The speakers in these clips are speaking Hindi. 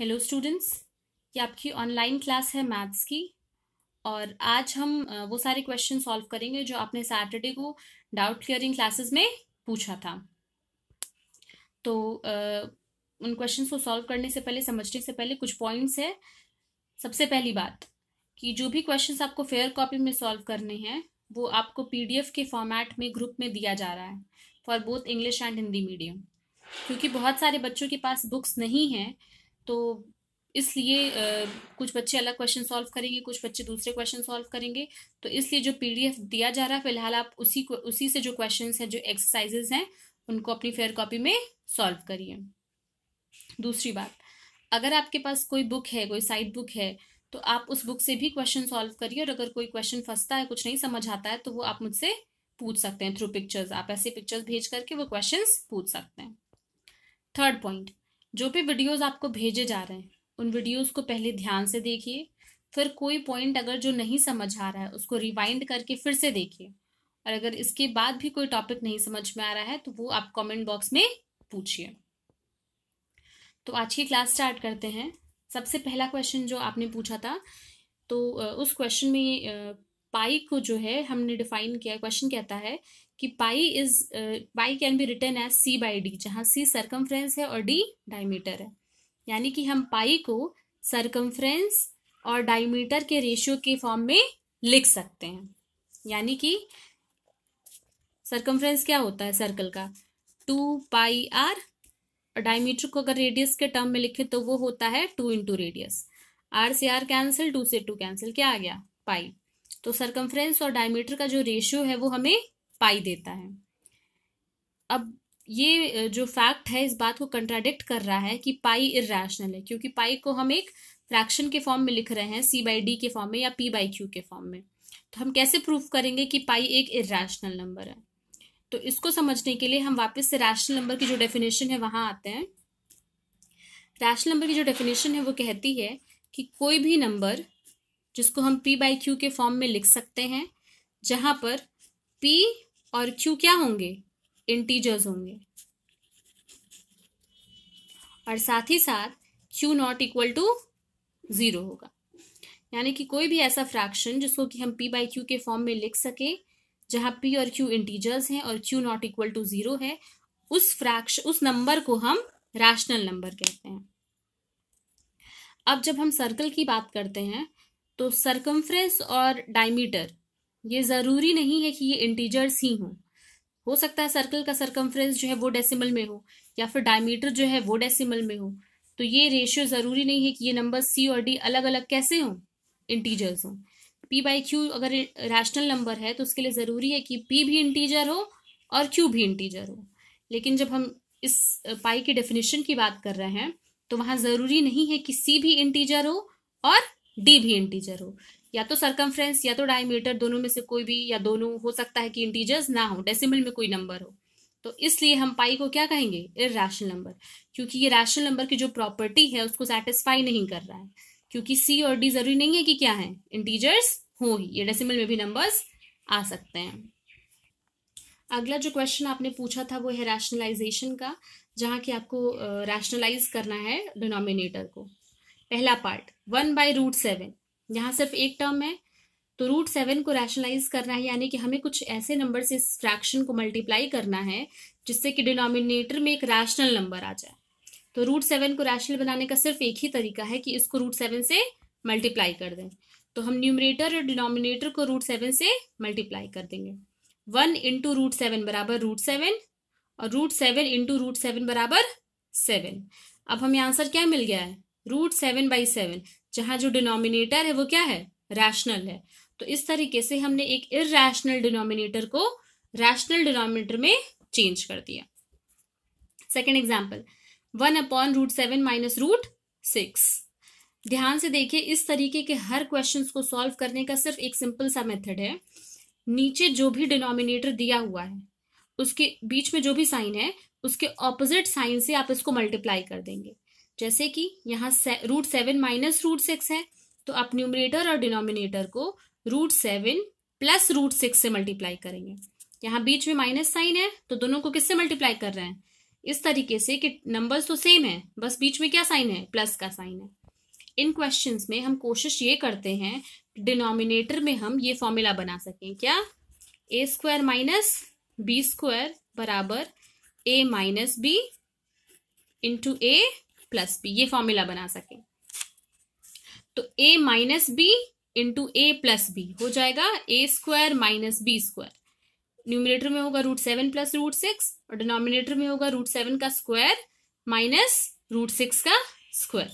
हेलो स्टूडेंट्स ये आपकी ऑनलाइन क्लास है मैथ्स की और आज हम वो सारे क्वेश्चन सॉल्व करेंगे जो आपने सैटरडे को डाउट क्लियरिंग क्लासेस में पूछा था तो उन क्वेश्चन को सॉल्व करने से पहले समझने से पहले कुछ पॉइंट्स है सबसे पहली बात कि जो भी क्वेश्चन आपको फेयर कॉपी में सॉल्व करने हैं वो आपको पी के फॉर्मेट में ग्रुप में दिया जा रहा है for both English and Hindi medium क्योंकि बहुत सारे बच्चों के पास बुक्स नहीं हैं तो इसलिए कुछ बच्चे अलग क्वेश्चन सॉल्व करेंगे कुछ बच्चे दूसरे क्वेश्चन सॉल्व करेंगे तो इसलिए जो पीडीएफ दिया जा रहा है फिलहाल आप उसी उसी से जो क्वेश्चन हैं जो एक्सरसाइजेज हैं उनको अपनी फेयर कॉपी में सॉल्व करिए दूसरी बात अगर आपके पास कोई बुक है कोई साइड बुक है तो आप उस बुक से भी क्वेश्चन सॉल्व करिए और अगर कोई क्वेश्चन फंसता है कुछ नहीं समझ आता है तो वो आप मुझसे पूछ सकते हैं थ्रू पिक्चर्स आप ऐसे पिक्चर्स भेज करके वो क्वेश्चन पूछ सकते हैं थर्ड पॉइंट जो भी वीडियोस आपको भेजे जा रहे हैं उन वीडियोस को पहले ध्यान से देखिए फिर कोई पॉइंट अगर जो नहीं समझ आ रहा है उसको रिवाइंड करके फिर से देखिए और अगर इसके बाद भी कोई टॉपिक नहीं समझ में आ रहा है तो वो आप कमेंट बॉक्स में पूछिए तो आज की क्लास स्टार्ट करते हैं सबसे पहला क्वेश्चन जो आपने पूछा था तो उस क्वेश्चन में पाई को जो है हमने डिफाइन किया क्वेश्चन कहता है कि pi is pi can be written as C by D जहाँ सी सरकमफ्रेंस है और डी डायमीटर है यानी कि हम पाई को सरकमफ्रेंस और डायमीटर के रेशियो के फॉर्म में लिख सकते हैं यानी कि सरकमफ्रेंस क्या होता है सर्कल का टू पाई आर और डायमीटर को अगर रेडियस के टर्म में लिखे तो वो होता है टू इंटू रेडियस आर से आर कैंसिल टू से टू कैंसिल क्या आ गया पाई तो सरकमफ्रेंस और डायमीटर का जो रेशियो है वो हमें पाई देता है अब ये जो फैक्ट है इस बात को कंट्राडिक्ट कर रहा है कि पाई इरेशनल है क्योंकि पाई को हम एक फ्रैक्शन के फॉर्म में लिख रहे हैं सी बाई डी के फॉर्म में या पी बाई क्यू के फॉर्म में तो हम कैसे प्रूव करेंगे कि पाई एक इरेशनल नंबर है तो इसको समझने के लिए हम वापस से रैशनल नंबर की जो डेफिनेशन है वहाँ आते हैं रैशनल नंबर की जो डेफिनेशन है वो कहती है कि कोई भी नंबर जिसको हम पी बाई क्यू के फॉर्म में लिख सकते हैं जहाँ पर पी और क्यू क्या होंगे इंटीजर्स होंगे और साथ ही साथ Q not equal to zero होगा यानी कि कोई भी ऐसा फ्रैक्शन जिसको कि हम पी बाई क्यू के फॉर्म में लिख सके जहां पी और क्यू इंटीजर्स हैं और Q not equal to zero है उस फ्रैक्शन उस नंबर को हम रैशनल नंबर कहते हैं अब जब हम सर्कल की बात करते हैं तो सर्कम्फ्रेंस और डायमीटर ये ज़रूरी नहीं है कि ये इंटीजर्स ही हों हो सकता है सर्कल का सरकमफ्रेंस जो है वो डेसिमल में हो या फिर डायमीटर जो है वो डेसिमल में हो तो ये रेशियो ज़रूरी नहीं है कि ये नंबर सी और डी अलग अलग कैसे हों इंटीजर्स हों पी बाई क्यू अगर रैशनल नंबर है तो उसके लिए ज़रूरी है कि पी भी इंटीजर हो और क्यू भी इंटीजर हो लेकिन जब हम इस पाई के डेफिनेशन की बात कर रहे हैं तो वहाँ ज़रूरी नहीं है कि सी भी इंटीजर हो और डी भी इंटीजर हो या तो सरकमफ्रेंस या तो डायमीटर दोनों में से कोई भी या दोनों हो सकता है कि इंटीजर्स ना हो डेसिमल में कोई नंबर हो तो इसलिए हम पाई को क्या कहेंगे इेशनल नंबर क्योंकि ये रैशनल नंबर की जो प्रॉपर्टी है उसको सेटिस्फाई नहीं कर रहा है क्योंकि सी और डी जरूरी नहीं है कि क्या है इंटीजर्स हो ही ये डेसिमल में भी नंबर्स आ सकते हैं अगला जो क्वेश्चन आपने पूछा था वो है रैशनलाइजेशन का जहाँ कि आपको रैशनलाइज करना है डिनोमिनेटर को पहला part one by root seven यहाँ सिर्फ एक टर्म है तो रूट सेवन को रैशनलाइज करना है यानी कि हमें कुछ ऐसे नंबर से इस फ्रैक्शन को मल्टीप्लाई करना है जिससे कि डिनोमिनेटर में एक रैशनल नंबर आ जाए तो रूट सेवन को रैशनल बनाने का सिर्फ एक ही तरीका है कि इसको रूट सेवन से मल्टीप्लाई कर दें तो हम न्यूमरेटर और डिनोमिनेटर को रूट सेवन से मल्टीप्लाई कर देंगे वन इंटू रूट सेवन बराबर रूट सेवन और root seven into root seven बराबर सेवन अब हमें आंसर क्या मिल गया है रूट सेवन बाई सेवन जहां जो डिनोमिनेटर है वो क्या है रैशनल है तो इस तरीके से हमने एक इरेशनल डिनोमिनेटर को रैशनल डिनोमिनेटर में चेंज कर दिया second example one upon root seven minus root six ध्यान से देखिए इस तरीके के हर क्वेश्चन को सॉल्व करने का सिर्फ एक सिंपल सा मेथड है नीचे जो भी डिनोमिनेटर दिया हुआ है उसके बीच में जो भी साइन है उसके ऑपोजिट साइन से आप इसको मल्टीप्लाई कर देंगे जैसे कि यहाँ से, root seven minus root six है तो आप न्यूमरेटर और डिनोमिनेटर को root seven plus root six से मल्टीप्लाई करेंगे यहाँ बीच में माइनस साइन है तो दोनों को किससे मल्टीप्लाई कर रहे हैं इस तरीके से कि नंबर्स तो सेम है बस बीच में क्या साइन है प्लस का साइन है इन क्वेश्चन में हम कोशिश ये करते हैं डिनोमिनेटर में हम ये फॉर्मूला बना सकें क्या A square minus B square बराबर A minus B into A plus B ये फॉर्मूला बना सके तो A minus B into A plus B हो जाएगा A square minus B square numerator में होगा root seven plus root six और डिनोमिनेटर में होगा रूट सेवन का स्क्वायर माइनस रूट सिक्स का स्क्वायर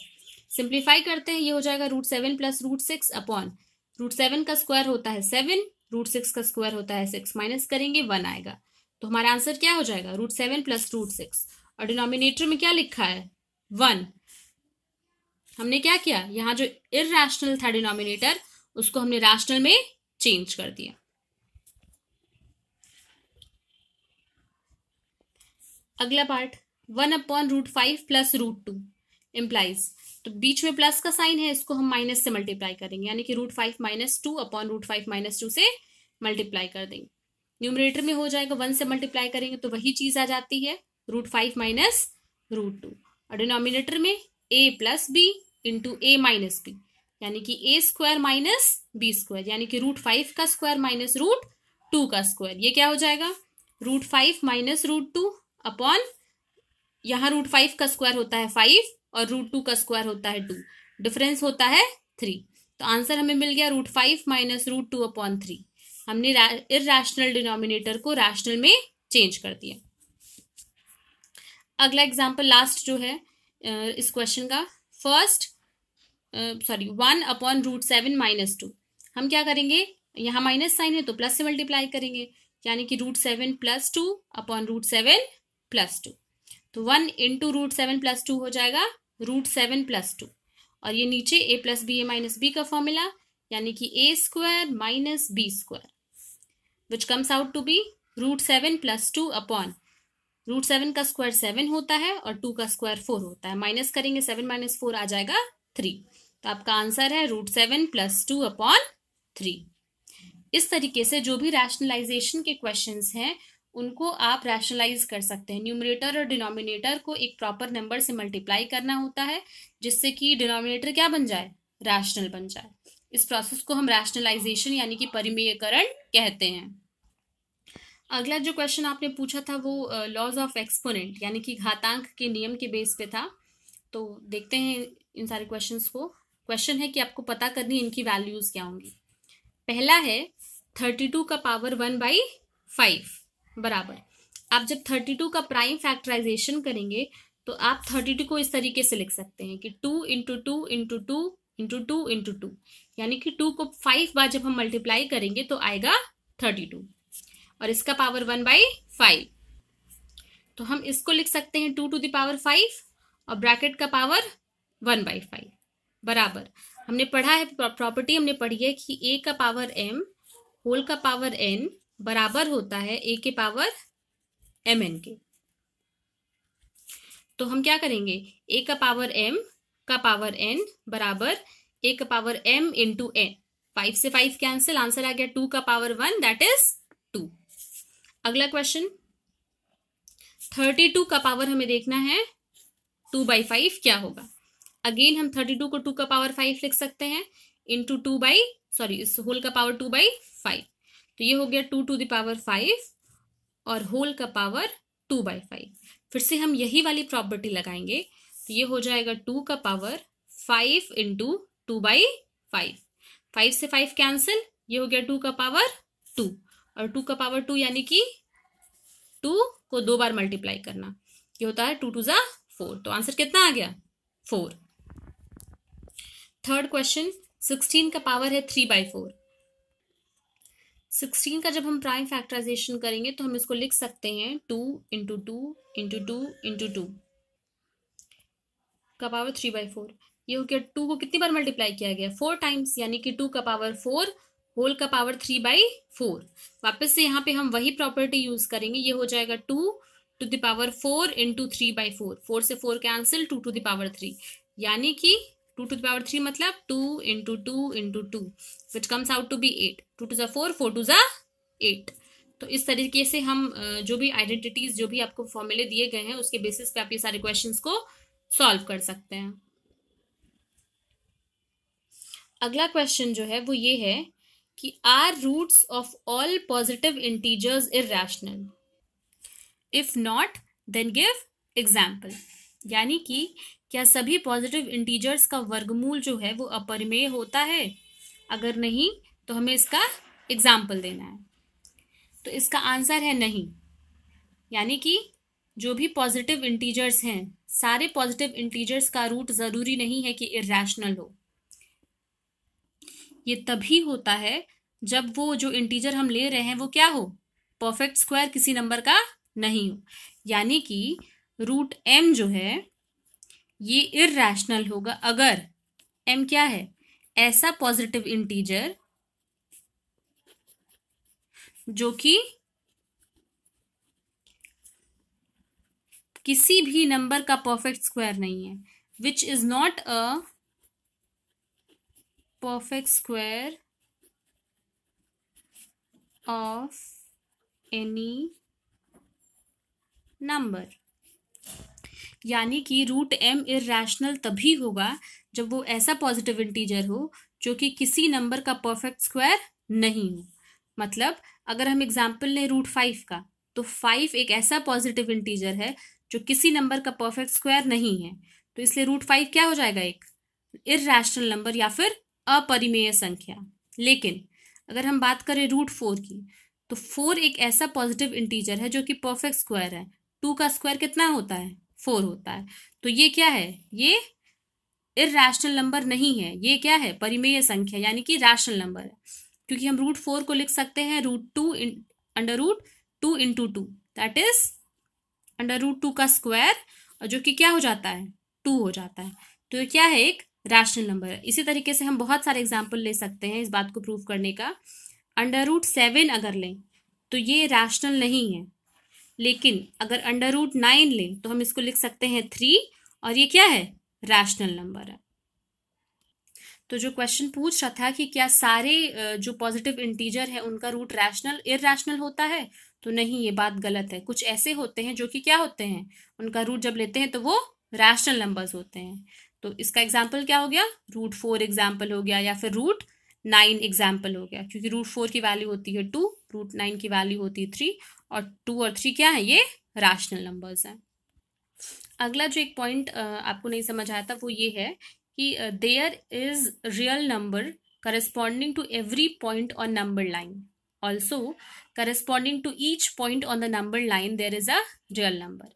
सिंप्लीफाई करते हैं ये हो जाएगा root seven plus root six upon root seven का स्क्वायर होता है सेवन रूट सिक्स का स्क्वायर होता है सिक्स माइनस करेंगे वन आएगा तो हमारा आंसर क्या हो जाएगा root seven plus root six और डिनोमिनेटर में क्या लिखा है वन हमने क्या किया यहां जो इेशनल था डिनोमिनेटर उसको हमने रैशनल में चेंज कर दिया अगला part one upon root five plus root two implies तो बीच में प्लस का साइन है इसको हम माइनस से मल्टीप्लाई करेंगे यानी कि root five minus two upon root five minus two से मल्टीप्लाई कर देंगे न्यूमरेटर में हो जाएगा वन से मल्टीप्लाई करेंगे तो वही चीज आ जाती है root five minus root two और डिनोमिनेटर में A plus B into A minus B यानी कि A square minus B square यानी कि रूट फाइव का स्क्वायर माइनस रूट टू का स्क्वायर ये क्या हो जाएगा root five minus root two upon यहाँ रूट फाइव का स्क्वायर होता है फाइव और रूट टू का स्क्वायर होता है टू डिफरेंस होता है थ्री तो आंसर हमें मिल गया root five minus root two upon three हमने इरेशनल डिनोमिनेटर को रैशनल में चेंज कर दिया अगला एग्जाम्पल लास्ट जो है uh, इस क्वेश्चन का first sorry one upon root seven minus two हम क्या करेंगे यहाँ माइनस साइन है तो प्लस से मल्टीप्लाई करेंगे यानी कि root seven plus two upon root seven plus two तो one into root seven plus two हो जाएगा रूट सेवन प्लस टू और ये नीचे A plus B A minus B का फॉर्मूला यानी कि A square minus B square which comes out to be root seven plus two upon root seven का स्क्वायर सेवन होता है और टू का स्क्वायर फोर होता है माइनस करेंगे सेवन माइनस फोर आ जाएगा थ्री तो आपका आंसर है root seven plus two upon three इस तरीके से जो भी रैशनलाइजेशन के क्वेश्चन हैं उनको आप रैशनलाइज कर सकते हैं न्यूमरेटर और डिनोमिनेटर को एक प्रॉपर नंबर से मल्टीप्लाई करना होता है जिससे कि डिनोमिनेटर क्या बन जाए रैशनल बन जाए इस प्रोसेस को हम रैशनलाइजेशन यानी कि परिमेयकरण कहते हैं अगला जो क्वेश्चन आपने पूछा था वो लॉज ऑफ एक्सपोनेंट यानी कि घातांक के नियम के बेस पे था तो देखते हैं इन सारे क्वेश्चंस को क्वेश्चन है कि आपको पता करनी इनकी वैल्यूज़ क्या होंगी पहला है थर्टी टू का पावर वन बाई फाइव बराबर आप जब थर्टी टू का प्राइम फैक्टराइजेशन करेंगे तो आप थर्टी टू को इस तरीके से लिख सकते हैं कि two into two into two into two into two यानी कि टू को फाइव बार जब हम मल्टीप्लाई करेंगे तो आएगा थर्टी टू और इसका पावर वन बाई फाइव तो हम इसको लिख सकते हैं टू टू दावर फाइव और ब्रैकेट का पावर वन बाई फाइव बराबर हमने पढ़ा है प्रॉपर्टी हमने पढ़ी है कि ए का पावर एम होल का पावर एन बराबर होता है ए के पावर एम एन के तो हम क्या करेंगे ए का पावर एम का पावर एन बराबर ए का power M into N five से फाइव कैंसिल आंसर आ गया टू का power one that is two अगला क्वेश्चन थर्टी टू का पावर हमें देखना है टू बाई फाइव क्या होगा अगेन हम थर्टी टू को टू का पावर फाइव लिख सकते हैं इंटू टू बाई सॉरी इस होल का पावर टू बाई फाइव तो ये हो गया टू टू दावर फाइव और होल का पावर टू बाई फाइव फिर से हम यही वाली प्रॉपर्टी लगाएंगे तो ये हो जाएगा टू का power five into two by five five से फाइव कैंसिल ये हो गया टू का पावर टू और टू का पावर टू यानी कि टू को दो बार मल्टीप्लाई करना ये होता है टू टू ज़ा फोर तो आंसर कितना आ गया फोर थर्ड क्वेश्चन सिक्सटीन का पावर है थ्री बाई फोर सिक्सटीन का जब हम प्राइम फैक्टराइजेशन करेंगे तो हम इसको लिख सकते हैं two into two into two into two का पावर थ्री बाई फोर ये हो गया टू को कितनी बार मल्टीप्लाई किया गया फोर टाइम्स यानी कि टू का पावर फोर होल का पावर थ्री बाई फोर वापस से यहाँ पे हम वही प्रॉपर्टी यूज करेंगे ये हो जाएगा two to the power four into three by four four से four cancel two to the power three यानी कि टू टू दावर थ्री मतलब two into two into two which comes out to be eight two two ज फोर फोर टू ज़ा एट तो इस तरीके से हम जो भी आइडेंटिटीज जो भी आपको फॉर्मूले दिए गए हैं उसके बेसिस पे आप ये सारे क्वेश्चन को सॉल्व कर सकते हैं अगला क्वेश्चन जो है वो ये है कि are roots of all positive integers rational if not then give example यानी कि क्या सभी पॉजिटिव इंटीजर्स का वर्गमूल जो है वो अपरिमेय होता है अगर नहीं तो हमें इसका एग्जाम्पल देना है तो इसका आंसर है नहीं यानी कि जो भी पॉजिटिव इंटीजर्स हैं सारे पॉजिटिव इंटीजर्स का रूट ज़रूरी नहीं है कि इरेशनल हो ये तभी होता है जब वो जो इंटीजर हम ले रहे हैं वो क्या हो परफेक्ट स्क्वायर किसी नंबर का नहीं हो यानी कि रूट एम जो है ये इरेशनल होगा अगर एम क्या है ऐसा पॉजिटिव इंटीजर जो कि किसी भी नंबर का परफेक्ट स्क्वायर नहीं है which is not a perfect square of any number यानी कि रूट एम इेशनल तभी होगा जब वो ऐसा पॉजिटिव इंटीजर हो जो कि किसी नंबर का परफेक्ट स्क्वायर नहीं हो मतलब अगर हम एग्जाम्पल लें रूट फाइव का तो फाइव एक ऐसा पॉजिटिव इंटीजर है जो किसी नंबर का परफेक्ट स्क्वायर नहीं है तो इसलिए रूट फाइव क्या हो जाएगा एक इेशनल नंबर या फिर अपरिमेय संख्या लेकिन अगर हम बात करें रूट फोर की तो फोर एक ऐसा पॉजिटिव इंटीजर है जो कि परफेक्ट स्क्वायर है टू का स्क्वायर कितना होता है फोर होता है तो ये क्या है ये इरेशनल नंबर नहीं है ये क्या है परिमेय संख्या यानी कि रैशनल नंबर है क्योंकि हम रूट फोर को लिख सकते हैं root two under root two into two that is under root two का स्क्वायर और जो कि क्या हो जाता है टू हो जाता है तो ये क्या है एक रैशनल नंबर इसी तरीके से हम बहुत सारे एग्जाम्पल ले सकते हैं इस बात को प्रूव करने का अंडर रूट सेवन अगर लें तो ये रैशनल नहीं है लेकिन अगर अंडर रूट नाइन लें तो हम इसको लिख सकते हैं थ्री और ये क्या है रैशनल नंबर है तो जो क्वेश्चन पूछ रहा था कि क्या सारे जो पॉजिटिव इंटीजर है उनका रूट रैशनल इरेशनल होता है तो नहीं ये बात गलत है कुछ ऐसे होते हैं जो कि क्या होते हैं उनका रूट जब लेते हैं तो वो रैशनल नंबर्स होते हैं तो इसका एग्जाम्पल क्या हो गया रूट फोर एग्जाम्पल हो गया या फिर रूट नाइन एग्जाम्पल हो गया क्योंकि रूट फोर की वैल्यू होती है टू रूट नाइन की वैल्यू होती है थ्री और टू और थ्री क्या है ये राशनल नंबर्स हैं अगला जो एक पॉइंट आपको नहीं समझ आया था वो ये है कि there is real number corresponding to every point on number line also corresponding to each point on the number line there is a real number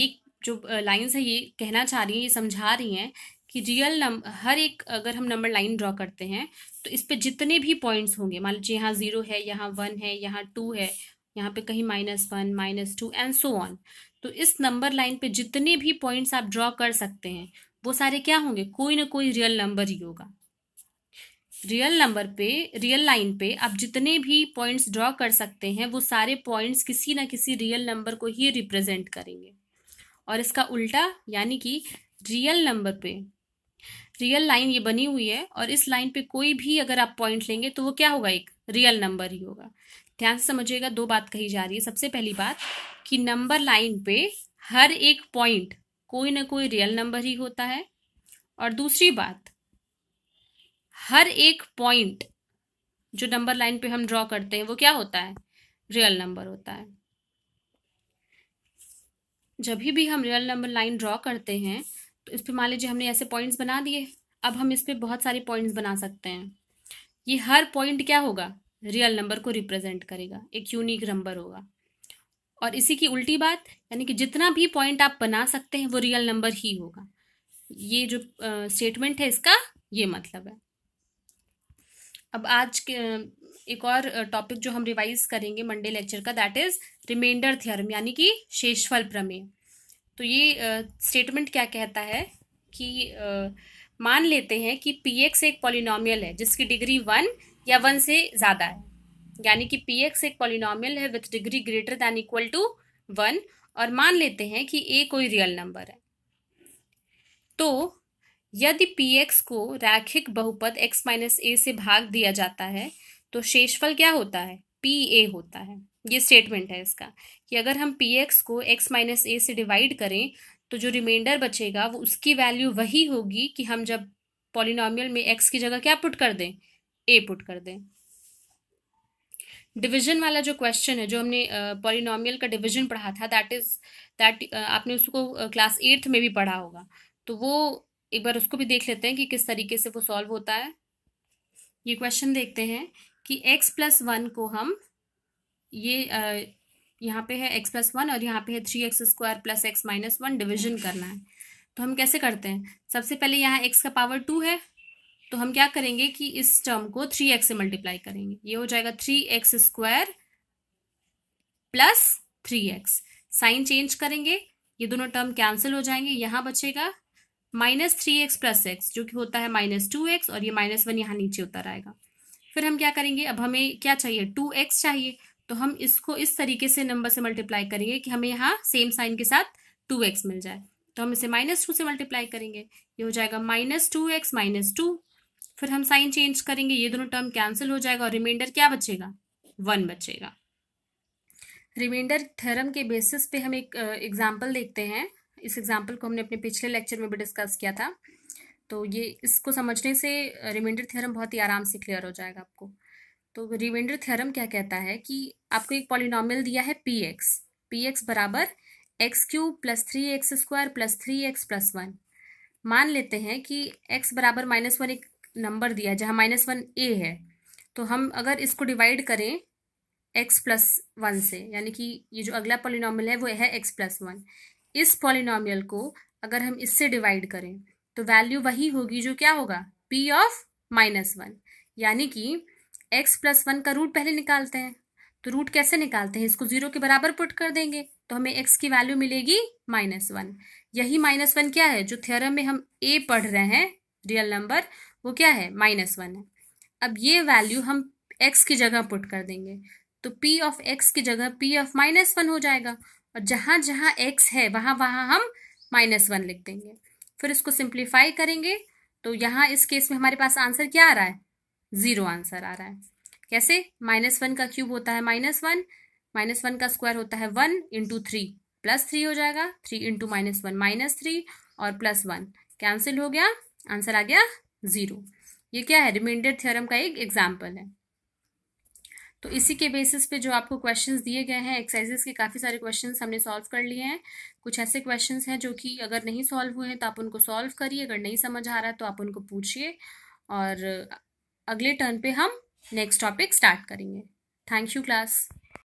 ये जो लाइन्स है ये कहना चाह रही हैं ये समझा रही हैं कि रियल नंबर हर एक अगर हम नंबर लाइन ड्रॉ करते हैं तो इस पर जितने भी पॉइंट्स होंगे मान लीजिए यहाँ ज़ीरो है यहाँ वन है यहाँ टू है यहाँ पे कहीं minus one minus two and so on तो इस नंबर लाइन पे जितने भी पॉइंट्स आप ड्रॉ कर सकते हैं वो सारे क्या होंगे कोई ना कोई रियल नंबर ही होगा रियल नंबर पे रियल लाइन पे आप जितने भी पॉइंट्स ड्रॉ कर सकते हैं वो सारे पॉइंट्स किसी ना किसी रियल नंबर को ही रिप्रेजेंट करेंगे और इसका उल्टा यानी कि रियल नंबर पे रियल लाइन ये बनी हुई है और इस लाइन पे कोई भी अगर आप पॉइंट लेंगे तो वो क्या होगा एक रियल नंबर ही होगा ध्यान से समझिएगा दो बात कही जा रही है सबसे पहली बात कि नंबर लाइन पे हर एक पॉइंट कोई ना कोई रियल नंबर ही होता है और दूसरी बात हर एक पॉइंट जो नंबर लाइन पे हम ड्रॉ करते हैं वो क्या होता है रियल नंबर होता है जब भी हम रियल नंबर लाइन ड्रॉ करते हैं तो इस पर मान लीजिए हमने ऐसे पॉइंट्स बना दिए अब हम इस पर बहुत सारे पॉइंट्स बना सकते हैं ये हर पॉइंट क्या होगा रियल नंबर को रिप्रेजेंट करेगा एक यूनिक नंबर होगा और इसी की उल्टी बात यानी कि जितना भी पॉइंट आप बना सकते हैं वो रियल नंबर ही होगा ये जो स्टेटमेंट है इसका ये मतलब है अब आज के एक और टॉपिक जो हम रिवाइज करेंगे मंडे लेक्चर का दैट इज रिमाइंडर थ्योरम यानी कि शेषफल प्रमेय तो ये स्टेटमेंट क्या कहता है कि आ, मान लेते हैं कि पी एक पॉलिनॉमियल है जिसकी डिग्री वन या वन से ज़्यादा है यानी कि पी एक्स एक पॉलिनॉमियल है with degree greater than equal to one और मान लेते हैं कि ए कोई रियल नंबर है तो यदि पी एक्स को रैखिक बहुपद एक्स माइनस ए से भाग दिया जाता है तो शेषफल क्या होता है पी ए होता है ये स्टेटमेंट है इसका कि अगर हम पी एक्स को एक्स माइनस ए से डिवाइड करें तो जो रिमाइंडर बचेगा वो उसकी वैल्यू वही होगी कि हम जब पॉलिनॉमियल में एक्स की जगह क्या पुट कर दें ए पुट कर दें डिवीजन वाला जो क्वेश्चन है जो हमने पॉलिनॉमियल का डिवीजन पढ़ा था दैट इज दैट आपने उसको क्लास एट्थ में भी पढ़ा होगा तो वो एक बार उसको भी देख लेते हैं कि किस तरीके से वो सॉल्व होता है ये क्वेश्चन देखते हैं कि x प्लस वन को हम ये यहाँ पे है x प्लस वन और यहाँ पे है three X square plus X minus one division करना है तो हम कैसे करते हैं सबसे पहले यहाँ x का पावर टू है तो हम क्या करेंगे कि इस टर्म को थ्री एक्स से मल्टीप्लाई करेंगे ये हो जाएगा three X square plus three X sign change करेंगे ये दोनों टर्म कैंसिल हो जाएंगे यहाँ बचेगा minus three X plus X जो कि होता है माइनस टू एक्स और ये माइनस वन यहाँ नीचे उतर आएगा फिर हम क्या करेंगे अब हमें क्या चाहिए टू एक्स चाहिए तो हम इसको इस तरीके से नंबर से मल्टीप्लाई करेंगे कि हमें यहाँ सेम साइन के साथ टू एक्स मिल जाए तो हम इसे माइनस टू से मल्टीप्लाई करेंगे ये हो जाएगा minus two X minus two फिर हम साइन चेंज करेंगे ये दोनों टर्म कैंसिल हो जाएगा और रिमाइंडर क्या बचेगा वन बचेगा रिमाइंडर थ्योरम के बेसिस पे हम एक एग्जाम्पल देखते हैं इस एग्जाम्पल को हमने अपने पिछले लेक्चर में भी डिस्कस किया था तो ये इसको समझने से रिमाइंडर थ्योरम बहुत ही आराम से क्लियर हो जाएगा आपको तो रिमाइंडर थ्योरम क्या कहता है कि आपको एक पॉलिनॉमियल दिया है पी एक्स पी एक्स बराबर X cube plus three X square plus three X plus one मान लेते हैं कि एक्स बराबर माइनस वन एक नंबर दिया है जहाँ माइनस वन ए है तो हम अगर इसको डिवाइड करें एक्स प्लस वन से यानी कि ये जो अगला पॉलिनॉमियल है वो है एक्स प्लस वन इस पॉलिनॉमियल को अगर हम इससे डिवाइड करें तो वैल्यू वही होगी जो क्या होगा पी ऑफ माइनस वन यानी कि एक्स प्लस वन का रूट पहले निकालते हैं तो रूट कैसे निकालते हैं इसको जीरो के बराबर पुट कर देंगे तो हमें एक्स की वैल्यू मिलेगी माइनस वन यही माइनस वन क्या है जो थ्योरम में हम ए पढ़ रहे हैं रियल नंबर वो क्या है माइनस वन है अब ये वैल्यू हम एक्स की जगह पुट कर देंगे तो पी ऑफ एक्स की जगह पी ऑफ माइनस वन हो जाएगा और जहाँ जहाँ एक्स है वहाँ वहाँ हम माइनस वन लिख देंगे फिर इसको सिंप्लीफाई करेंगे तो यहाँ इस केस में हमारे पास आंसर क्या आ रहा है ज़ीरो आंसर आ रहा है कैसे माइनस वन का क्यूब होता है माइनस वन माइनस वन का स्क्वायर होता है one into three plus three हो जाएगा three into minus one minus three और प्लस वन कैंसिल हो गया आंसर आ गया ज़ीरो ये क्या है रिमाइंडर थ्योरम का एक एग्जाम्पल है तो इसी के बेसिस पे जो आपको क्वेश्चंस दिए गए हैं एक्सरसाइजेस के काफ़ी सारे क्वेश्चंस हमने सॉल्व कर लिए हैं कुछ ऐसे क्वेश्चंस हैं जो कि अगर नहीं सॉल्व हुए हैं तो आप उनको सॉल्व करिए अगर नहीं समझ आ रहा है तो आप उनको पूछिए और अगले टर्न पे हम नेक्स्ट टॉपिक स्टार्ट करेंगे थैंक यू क्लास